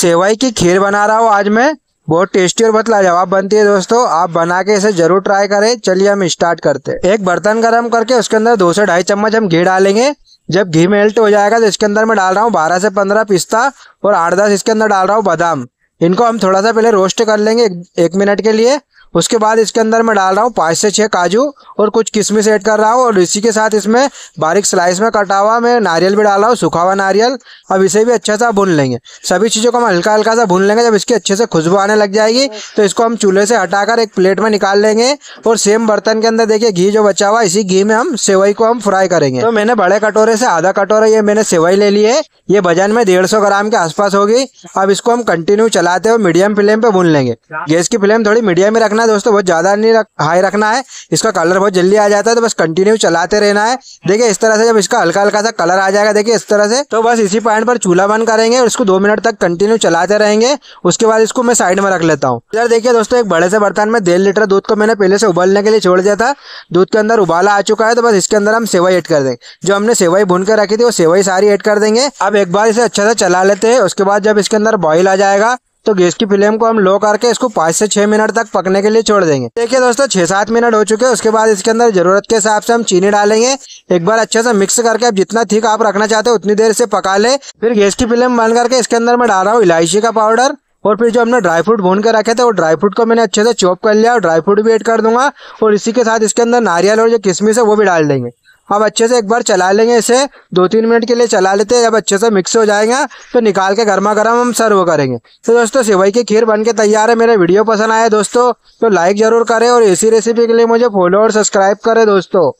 सेवई की खीर बना रहा हूँ आज मैं बहुत टेस्टी और बहुत लाजवाब बनती है दोस्तों आप बना के इसे जरूर ट्राई करें चलिए हम स्टार्ट करते हैं एक बर्तन गर्म करके उसके अंदर दो से ढाई चम्मच हम घी डालेंगे जब घी मेल्ट हो जाएगा तो इसके अंदर मैं डाल रहा हूँ बारह से पंद्रह पिस्ता और आठ दस इसके अंदर डाल रहा हूँ बादाम इनको हम थोड़ा सा पहले रोस्ट कर लेंगे एक, एक मिनट के लिए उसके बाद इसके अंदर मैं डाल रहा हूँ पाँच से छः काजू और कुछ किशमिश ऐड कर रहा हूँ और इसी के साथ इसमें बारीक स्लाइस में कटा हुआ मैं नारियल भी डाल रहा हूँ सूखा हुआ नारियल अब इसे भी अच्छा सा भून लेंगे सभी चीज़ों को हम हल्का हल्का सा भून लेंगे जब इसकी अच्छे से खुशबू आने लग जाएगी तो इसको हम चूल्हे से हटाकर एक प्लेट में निकाल लेंगे और सेम बर्तन के अंदर देखिए घी जो बचा हुआ इसी घी में हम सेवई को हम फ्राई करेंगे तो मैंने बड़े कटोरे से आधा कटोरा ये मैंने सेवई ले ली है ये भजन में डेढ़ ग्राम के आसपास होगी अब इसको हम कंटिन्यू चलाते हुए मीडियम फ्लेम पे भून लेंगे गैस की फ्लेम थोड़ी मीडियम में रखना रखना है दोस्तों बहुत ज़्यादा नहीं रख हाई रखना है इसका कलर बहुत जल्दी आ जाता है तो बस कंटिन्यू चलाते रहना है देखिए इस तरह से जब इसका हल्का हल्का सा कलर आ जाएगा देखिए इस तरह से तो बस इसी पॉइंट पर चूल्हा बंद करेंगे और इसको दो मिनट तक कंटिन्यू चलाते रहेंगे उसके बाद इसको मैं साइड में रख लेता हूँ इधर देखिए दोस्तों एक बड़े से बर्तन में डेढ़ लीटर दूध को मैंने पहले से उबालने के लिए छोड़ दिया था दूध के अंदर उबाला आ चुका है तो बस इसके अंदर हम सेवाई एड कर देंगे जो हमने सेवाई भून कर रखी थी वो सेवाई सारी एड कर देंगे अब एक बार इसे अच्छा से चला लेते हैं उसके बाद जब इसके अंदर बॉइल आ जाएगा तो गैस की फ्लेम को हम लो करके इसको पाँच से छह मिनट तक पकने के लिए छोड़ देंगे देखिए दोस्तों छह सात मिनट हो चुके हैं उसके बाद इसके अंदर जरूरत के हिसाब से हम चीनी डालेंगे एक बार अच्छे से मिक्स करके अब जितना ठीक आप रखना चाहते हो उतनी देर से पका ले फिर गैस की फ्लेम बंद करके इसके अंदर मैं डाल रहा हूँ इलायची का पाउडर और फिर जो हमने ड्राई फ्रूट भून के रखे थे वो ड्राई फ्रूट को मैंने अच्छे से चॉप कर लिया और ड्राई फ्रूट भी एड कर दूंगा और इसी के साथ इसके अंदर नारियल और जो किशमिश है वो भी डाल देंगे अब अच्छे से एक बार चला लेंगे इसे दो तीन मिनट के लिए चला लेते हैं जब अच्छे से मिक्स हो जाएगा तो निकाल के गर्मा गर्म हम सर्व करेंगे तो दोस्तों सेवई की खीर बन के तैयार है मेरा वीडियो पसंद आया दोस्तों तो लाइक जरूर करें और इसी रेसिपी के लिए मुझे फॉलो और सब्सक्राइब करें दोस्तों